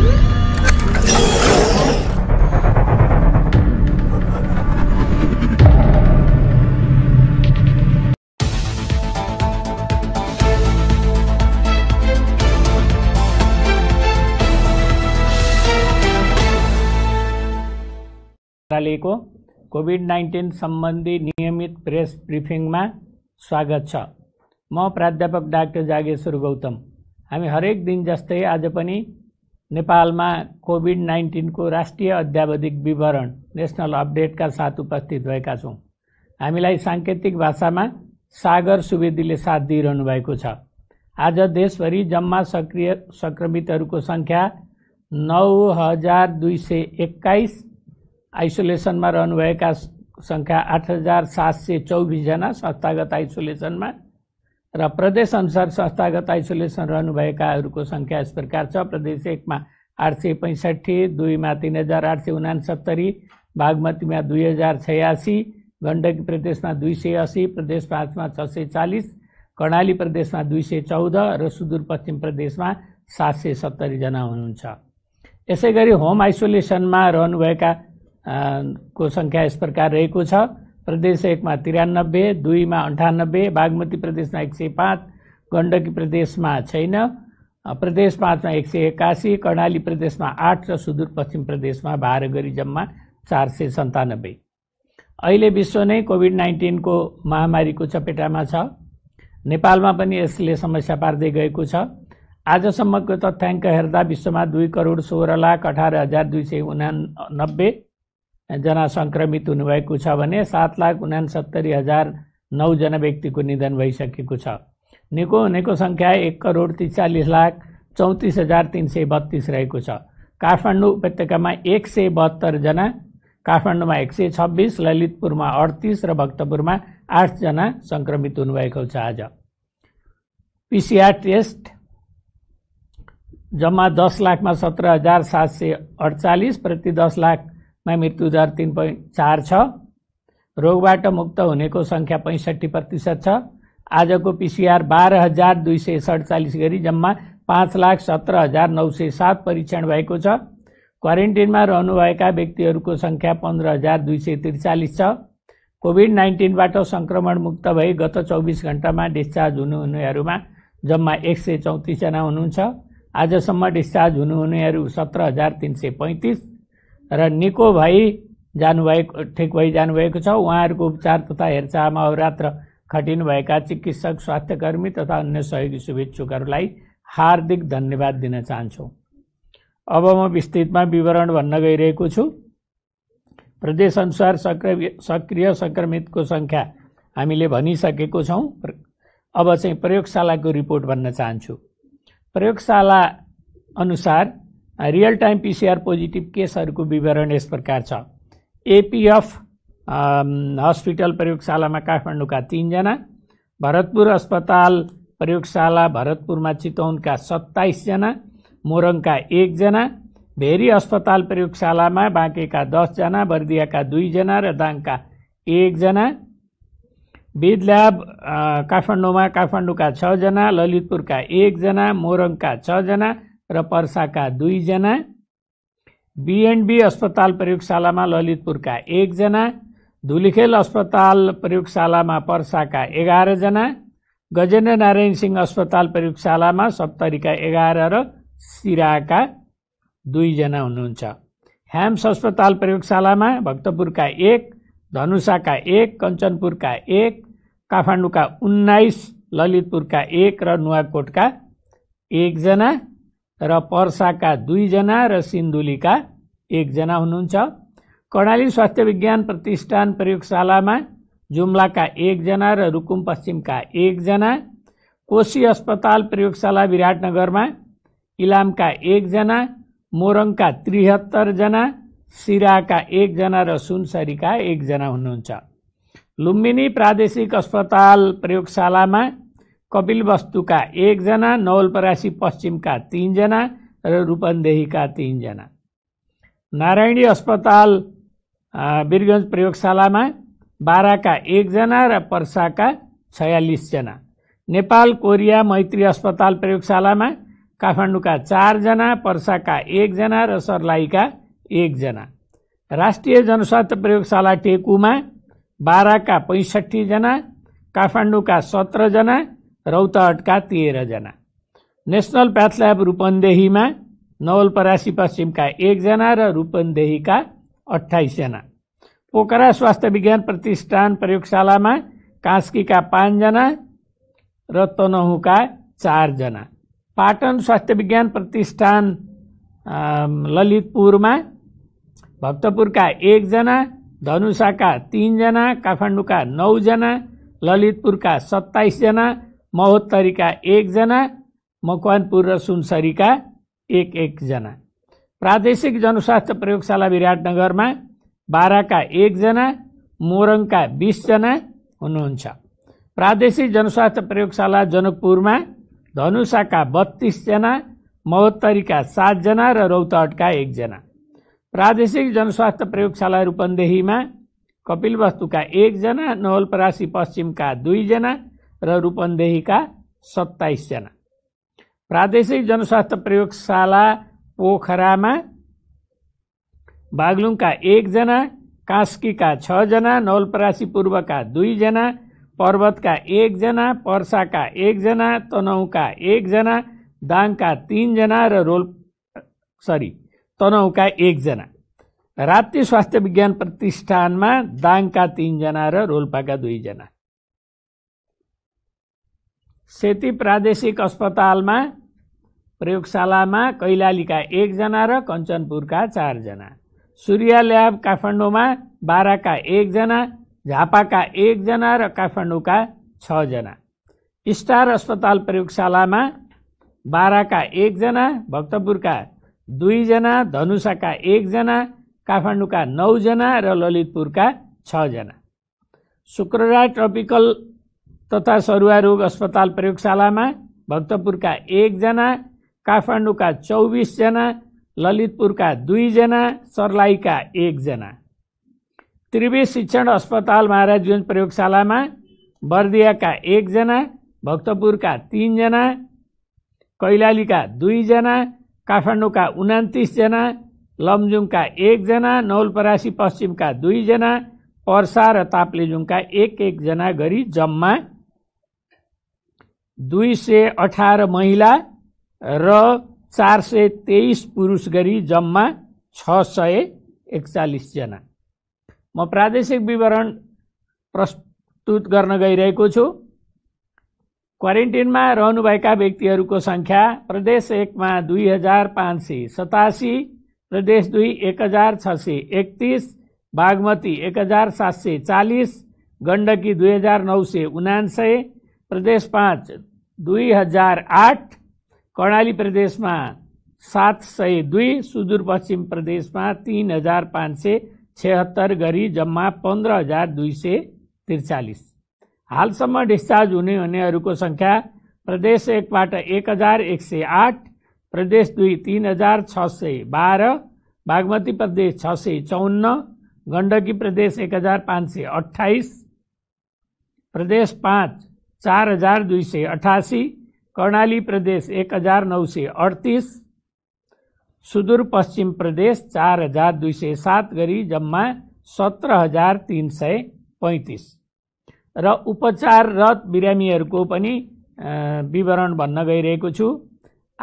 को Covid nineteen संबंधी नियमित प्रेस ब्रिफिंग में स्वागत म प्राध्यापक डाक्टर जागेश्वर गौतम हमी हरेक दिन जस्ते आज अपनी नेपालमा कोभिड नाइन्टिनको राष्ट्रिय अध्यावधिक विवरण नेसनल अपडेटका साथ उपस्थित भएका छौँ हामीलाई साङ्केतिक भाषामा सागर सुवेदीले साथ दिइरहनु भएको छ आज देशभरि जम्मा सक्रिय सङ्क्रमितहरूको सङ्ख्या नौ हजार दुई सय एक्काइस आइसोलेसनमा रहनुभएका सङ्ख्या आठ हजार सात सय चौबिसजना संस्थागत आइसोलेसनमा र प्रदेश अनुसार संस्थागत आइसोलेसन रहनुभएकाहरूको सङ्ख्या यस प्रकार छ प्रदेश एकमा आठ सय पैँसठी दुईमा तिन हजार आठ सय उनासत्तरी बागमतीमा दुई हजार छयासी गण्डकी प्रदेशमा दुई सय असी प्रदेश पाँचमा छ सय चालिस कर्णाली प्रदेशमा दुई सय चौध र सुदूरपश्चिम प्रदेशमा सात सय सत्तरीजना हुनुहुन्छ यसै गरी होम आइसोलेसनमा रहनुभएका को सङ्ख्या यस प्रकार रहेको छ प्रदेश एकमा त्रियानब्बे दुईमा अन्ठानब्बे बागमती प्रदेशमा एक सय पाँच गण्डकी प्रदेशमा छैन प्रदेश पाँचमा एक सय एक्कासी कर्णाली प्रदेशमा आठ र सुदूरपश्चिम प्रदेशमा बाह्र गरी जम्मा चार सय सन्तानब्बे अहिले विश्व नै कोभिड नाइन्टिनको महामारीको चपेटामा छ नेपालमा पनि यसले समस्या पार्दै गएको छ आजसम्मको तथ्याङ्क हेर्दा विश्वमा दुई करोड सोह्र लाख अठार हजार दुई सय उना जना सङ्क्रमित हुनुभएको छ भने सात लाख उनासत्तरी हजार नौजना व्यक्तिको निधन भइसकेको छ निको हुनेको सङ्ख्या एक करोड त्रिचालिस लाख चौतिस हजार तिन सय बत्तिस रहेको छ काठमाडौँ उपत्यकामा एक सय बहत्तरजना काठमाडौँमा एक सय छब्बिस ललितपुरमा अडतिस र भक्तपुरमा आठजना सङ्क्रमित हुनुभएको छ आज पिसिआर टेस्ट जम्मा दस लाखमा सत्र हजार सात सय अडचालिस प्रति दस लाख मा मृत्यु दर तिन पोइन्ट चार छ रोगबाट मुक्त हुनेको सङ्ख्या पैँसठी प्रतिशत छ आजको पिसिआर बाह्र हजार दुई सय सडचालिस गरी जम्मा पाँच लाख सत्र हजार नौ सय सात परीक्षण भएको छ क्वारेन्टिनमा रहनुभएका व्यक्तिहरूको सङ्ख्या पन्ध्र हजार दुई सय त्रिचालिस छ कोभिड नाइन्टिनबाट सङ्क्रमण मुक्त भई गत चौबिस घन्टामा डिस्चार्ज हुनुहुनेहरूमा जम्मा एक सय चौतिसजना हुनुहुन्छ आजसम्म डिस्चार्ज हुनुहुनेहरू सत्र हजार तिन सय पैँतिस र निको भई जानुभएको ठिक भई जानुभएको छ उहाँहरूको उपचार तथा हेरचाहमा अवरात्र भएका चिकित्सक स्वास्थ्यकर्मी तथा अन्य सहयोगी शुभेच्छुकहरूलाई हार्दिक धन्यवाद दिन चाहन्छौँ अब म विस्तृतमा विवरण भन्न गइरहेको छु प्रदेशअनुसार सक्रिय सक्रिय सङ्क्रमितको सङ्ख्या हामीले भनिसकेको छौँ अब चाहिँ प्रयोगशालाको रिपोर्ट भन्न चाहन्छु प्रयोगशाला अनुसार रियल टाइम पिसिआर पोजिटिभ केसहरूको विवरण यस प्रकार छ एपिएफ हस्पिटल प्रयोगशालामा काठमाडौँका तिनजना भरतपुर अस्पताल प्रयोगशाला भरतपुरमा चितौनका सत्ताइसजना मोरङका एकजना भेरी अस्पताल प्रयोगशालामा बाँकेका दसजना बर्दियाका दुईजना र दाङका एकजना वेद ल्याब काठमाडौँमा काठमाडौँका छजना ललितपुरका एकजना मोरङका छजना र पर्साका दुईजना बिएनबी अस्पताल प्रयोगशालामा ललितपुरका एकजना धुलिखेल अस्पताल प्रयोगशालामा पर्साका एघारजना गजेन्द्र नारायण सिंह अस्पताल प्रयोगशालामा सप्तरीका एघार र सिराका दुईजना हुनुहुन्छ ह्याम्स अस्पताल प्रयोगशालामा भक्तपुरका एक धनुषाका एक कञ्चनपुरका एक काठमाडौँका उन्नाइस ललितपुरका एक र नुवाकोटका एकजना र पर्साका दुईजना र सिन्धुलीका एकजना हुनुहुन्छ कर्णाली स्वास्थ्य विज्ञान प्रतिष्ठान प्रयोगशालामा जुम्लाका एकजना र रुकुम पश्चिमका एकजना कोशी अस्पताल प्रयोगशाला विराटनगरमा इलामका एकजना मोरङका त्रिहत्तरजना सिराका एकजना र सुनसरीका एकजना हुनुहुन्छ लुम्बिनी प्रादेशिक अस्पताल प्रयोगशालामा कपिलवस्तुका एकजना नवलपरासी पश्चिमका तिनजना र रूपन्देहीका तिनजना नारायणी अस्पताल बिरगन्ज प्रयोगशालामा बाह्रका एकजना र पर्साका छयालिसजना नेपाल कोरिया मैत्री अस्पताल प्रयोगशालामा काठमाडौँका चारजना पर्साका एकजना र सर्लाहीका एकजना राष्ट्रिय जनस्वास्थ्य प्रयोगशाला टेकुमा बाह्रका पैँसठीजना काठमाडौँका सत्रजना रौतहटका तेह्रजना नेसनल प्याथल्याब रूपन्देहीमा नवलपरासी पश्चिमका एकजना र रूपन्देहीका अठाइसजना पोखरा स्वास्थ्य विज्ञान प्रतिष्ठान प्रयोगशालामा कास्कीका पाँचजना र तनहुका चारजना पाटन स्वास्थ्य विज्ञान प्रतिष्ठान ललितपुरमा भक्तपुरका एकजना धनुषाका तिनजना काठमाडौँका नौजना ललितपुरका सत्ताइसजना महोत्तरीका एकजना मकवानपुर र सुनसरीका एक एकजना प्रादेशिक जनस्वास्थ्य प्रयोगशाला विराटनगरमा बाह्रका एकजना मोरङका बिसजना हुनुहुन्छ प्रादेशिक जनस्वास्थ्य प्रयोगशाला जनकपुरमा धनुषाका बत्तिसजना महोत्तरीका सातजना र रौतहटका एकजना प्रादेशिक जनस्वास्थ्य प्रयोगशाला रूपन्देहीमा कपिलवस्तुका एकजना नवलपरासी पश्चिमका दुईजना रूपंदेही का सत्ताईस जना प्रादेशिक जनस्वास्थ्य प्रयोगशाला पोखरा पोखरामा बागलुङका एकजना का छजना पूर्व का दुईजना का एकजना का एकजना तनहुका एकजना दाङका तिनजना र रोल सरी तनहुका एकजना राप्ती स्वास्थ्य विज्ञान प्रतिष्ठान में दांग का तीनजना र का दुईजना सेती प्रादेशिक अस्पतालमा प्रयोगशालामा कैलालीका एकजना र कञ्चनपुरका चारजना सूर्य ल्याब काठमाडौँमा बाह्रका एकजना झापाका एकजना र काठमाडौँका छजना स्टार अस्पताल प्रयोगशालामा बाह्रका एकजना भक्तपुरका दुईजना धनुषाका एकजना काठमाडौँका नौजना र ललितपुरका छजना शुक्ररा ट्रपिकल तथा सरुवा रोग अस्पताल प्रयोगशालामा भक्तपुरका एकजना काठमाडौँका चौबिसजना ललितपुरका दुईजना सर्लाहीका एकजना त्रिवे शिक्षण अस्पताल महाराजगञ्ज प्रयोगशालामा बर्दियाका एकजना भक्तपुरका तिनजना कैलालीका दुईजना काठमाडौँका उनातिसजना लमजुङका एकजना नौलपरासी पश्चिमका दुईजना पर्सा र ताप्लेजुङका एक एकजना गरी जम्मा दुई सय अठार महिला र चार सय तेइस पुरुष गरी जम्मा छ सय एकचालिसजना म प्रादेशिक विवरण प्रस्तुत गर्न गइरहेको छु क्वारेन्टिनमा रहनुभएका व्यक्तिहरूको सङ्ख्या प्रदेश एकमा दुई हजार पाँच सय सतासी प्रदेश दुई एक हजार छ सय एकतिस बागमती एक हजार सात सय चालिस गण्डकी दुई हजार नौ सय उनान्सय प्रदेश पाँच दुई हजार आठ कर्णाली प्रदेशमा सात सय दुई सुदूरपश्चिम प्रदेशमा तिन हजार पाँच सय छत्तर गरी जम्मा पन्ध्र हजार दुई सय त्रिचालिस हालसम्म डिस्चार्ज हुने हुनेहरूको सङ्ख्या प्रदेश एकबाट एक हजार एक सय आठ प्रदेश दुई तिन हजार छ सय बाह्र बागमती प्रदेश छ सय चौन्न गण्डकी प्रदेश एक हजार पाँच सय अठाइस प्रदेश पाँच चार हजार दुई सय अठासी कर्णाली प्रदेश एक हजार नौ सय अडतिस सुदूरपश्चिम प्रदेश चार हजार दुई सय सात गरी जम्मा सत्र हजार तिन सय पैँतिस र उपचाररत बिरामीहरूको पनि विवरण भन्न गइरहेको छु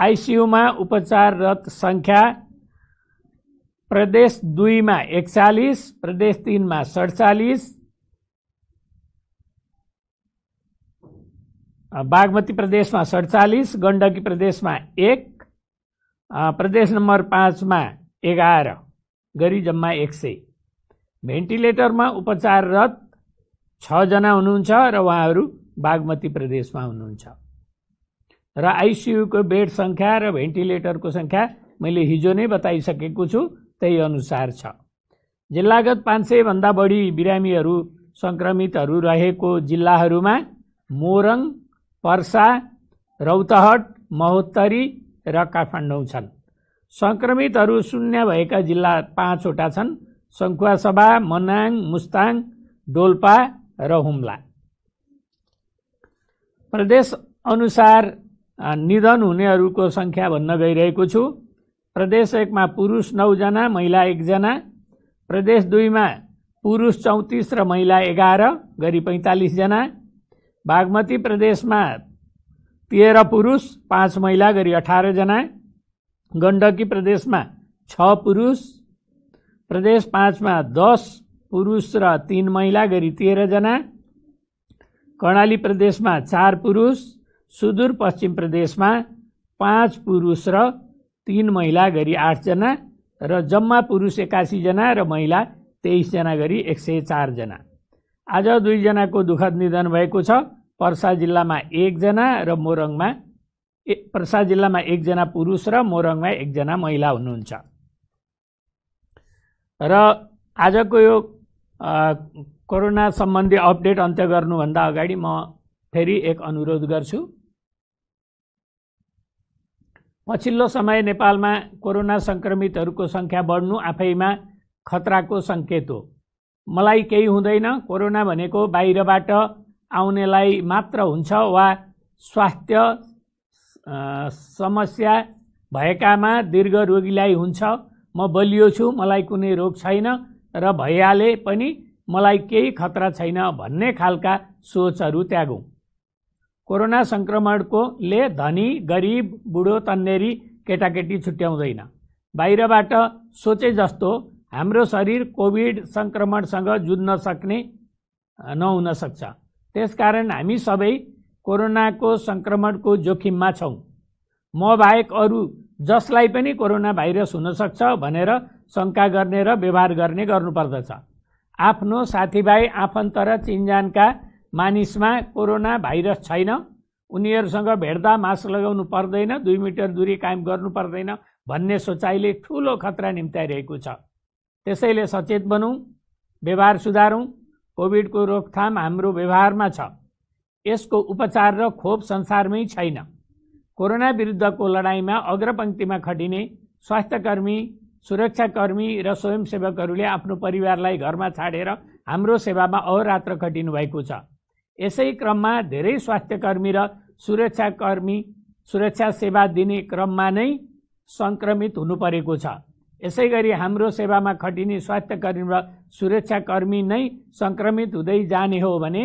आइसियुमा उपचाररत सङ्ख्या प्रदेश दुईमा एकचालिस प्रदेश तिनमा सडचालिस बागमती प्रदेशमा सडचालिस गण्डकी प्रदेशमा एक प्रदेश नम्बर पाँचमा एघार गरी जम्मा एक सय भेन्टिलेटरमा उपचाररत छजना हुनुहुन्छ र उहाँहरू बागमती प्रदेशमा हुनुहुन्छ र आइसियुको बेड सङ्ख्या र भेन्टिलेटरको सङ्ख्या मैले हिजो नै बताइसकेको छु त्यही अनुसार छ जिल्लागत पाँच सयभन्दा बढी बिरामीहरू सङ्क्रमितहरू रहेको जिल्लाहरूमा मोरङ पर्सा रौतहट महोत्तरी र काठमाडौँ छन् सङ्क्रमितहरू शून्य भएका जिल्ला पाँचवटा छन् सङ्खुवासभा मनाङ मुस्ताङ डोल्पा र हुम्ला प्रदेश अनुसार निधन हुनेहरूको सङ्ख्या भन्न गइरहेको छु प्रदेश एकमा पुरुष नौजना महिला एकजना प्रदेश दुईमा पुरुष चौतिस र महिला एघार गरी पैँतालिसजना बागमती प्रदेशमा तेह्र पुरुष पाँच महिला गरी अठारजना गण्डकी प्रदेशमा छ पुरुष प्रदेश पाँचमा दस पुरुष र तिन महिला गरी तेह्रजना कर्णाली प्रदेशमा चार पुरुष सुदूरपश्चिम प्रदेशमा पाँच पुरुष र तिन महिला गरी आठजना र जम्मा पुरुष एक्कासीजना र महिला तेइसजना गरी एक सय चारजना आज दुईजनाको दुःखद निधन भएको छ पर्सा जिल्लामा एकजना र मोरङमा ए पर्सा जिल्लामा एकजना पुरुष र मोरङमा एकजना महिला हुनुहुन्छ र आजको यो कोरोना सम्बन्धी अपडेट अन्त्य गर्नुभन्दा अगाडि म फेरि एक अनुरोध गर्छु पछिल्लो समय नेपालमा कोरोना सङ्क्रमितहरूको सङ्ख्या बढ्नु आफैमा खतराको सङ्केत हो मलाई केही हुँदैन कोरोना भनेको बाहिरबाट आउनेलाई मात्र हुन्छ वा स्वास्थ्य समस्या भएकामा दीर्घ रोगीलाई हुन्छ म बलियो छु मलाई कुनै रोग छैन र भइहाले पनि मलाई केही खतरा छैन भन्ने खालका सोचहरू त्यागौँ कोरोना सङ्क्रमणकोले धनी गरिब बुढो तन्नेरी केटाकेटी छुट्याउँदैन बाहिरबाट सोचे जस्तो हाम्रो शरीर कोभिड सङ्क्रमणसँग जुझ्न सक्ने नहुन सक्छ त्यसकारण हामी सबै कोरोनाको सङ्क्रमणको जोखिममा छौँ म बाहेक अरू जसलाई पनि कोरोना भाइरस हुनसक्छ भनेर शङ्का गर्ने र व्यवहार गर्ने गर्नुपर्दछ आफ्नो साथीभाइ आफन्त र चिनजानका मानिसमा कोरोना भाइरस छैन उनीहरूसँग भेट्दा मास्क लगाउनु पर्दैन दुई मिटर दूरी कायम गर्नु पर्दैन भन्ने सोचाइले ठुलो खतरा निम्त्याइरहेको छ त्यसैले सचेत बनौँ व्यवहार सुधारौँ कोभिडको रोकथाम हाम्रो व्यवहारमा छ यसको उपचार र खोप संसारमै छैन कोरोना विरुद्धको लडाइँमा अग्रपङ्क्तिमा खटिने स्वास्थ्यकर्मी सुरक्षाकर्मी र स्वयंसेवकहरूले आफ्नो परिवारलाई घरमा छाडेर हाम्रो सेवामा अहोरात्र खटिनु भएको छ यसै क्रममा धेरै स्वास्थ्यकर्मी र सुरक्षाकर्मी सुरक्षा सेवा दिने क्रममा नै सङ्क्रमित हुनु परेको छ यसै गरी हाम्रो सेवामा खटिने स्वास्थ्यकर्मी र सुरक्षाकर्मी नै सङ्क्रमित हुँदै जाने हो भने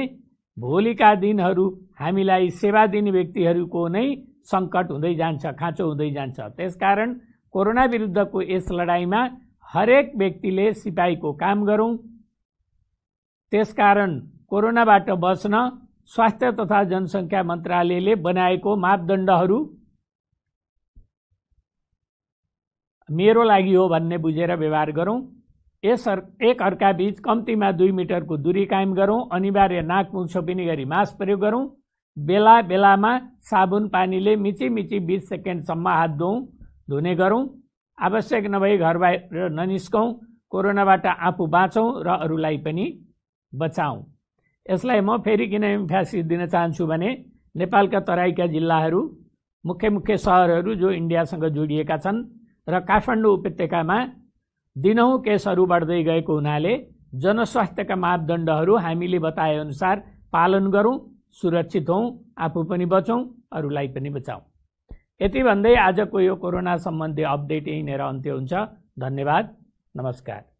भोलिका दिनहरू हामीलाई सेवा दिने व्यक्तिहरूको नै सङ्कट हुँदै जान्छ खाँचो हुँदै जान्छ त्यसकारण कोरोना विरुद्धको यस लडाइँमा हरेक व्यक्तिले सिपाहीको काम गरौँ त्यसकारण कोरोनाबाट बस्न स्वास्थ्य तथा जनसङ्ख्या मन्त्रालयले बनाएको मापदण्डहरू मेरो लागि हो भन्ने बुझेर व्यवहार गरौँ यस एक अर्का कम्तीमा दुई मिटरको दूरी कायम गरौँ अनिवार्य नाकमुख छोपिने गरी मास्क प्रयोग गरौँ बेला बेलामा साबुन पानीले मिची मिची बिस सेकेन्डसम्म हात धुउँ धुने गरौँ आवश्यक नभई घर बाहिर ननिस्कौँ कोरोनाबाट आफू बाँचौँ र अरूलाई पनि बचाउँ यसलाई म फेरि किन इम्फ्यासिस दिन चाहन्छु भने नेपालका तराईका जिल्लाहरू मुख्य मुख्य सहरहरू जो इन्डियासँग जोडिएका छन् र काठमाडौँ उपत्यकामा दिनहुँ केसहरू बढ्दै गएको हुनाले जनस्वास्थ्यका मापदण्डहरू हामीले बताएअनुसार पालन गरौँ सुरक्षित हौँ आफू पनि बचौँ अरूलाई पनि बचाउँ यति भन्दै आजको यो कोरोना सम्बन्धी अपडेट यहीँनिर अन्त्य हुन्छ धन्यवाद नमस्कार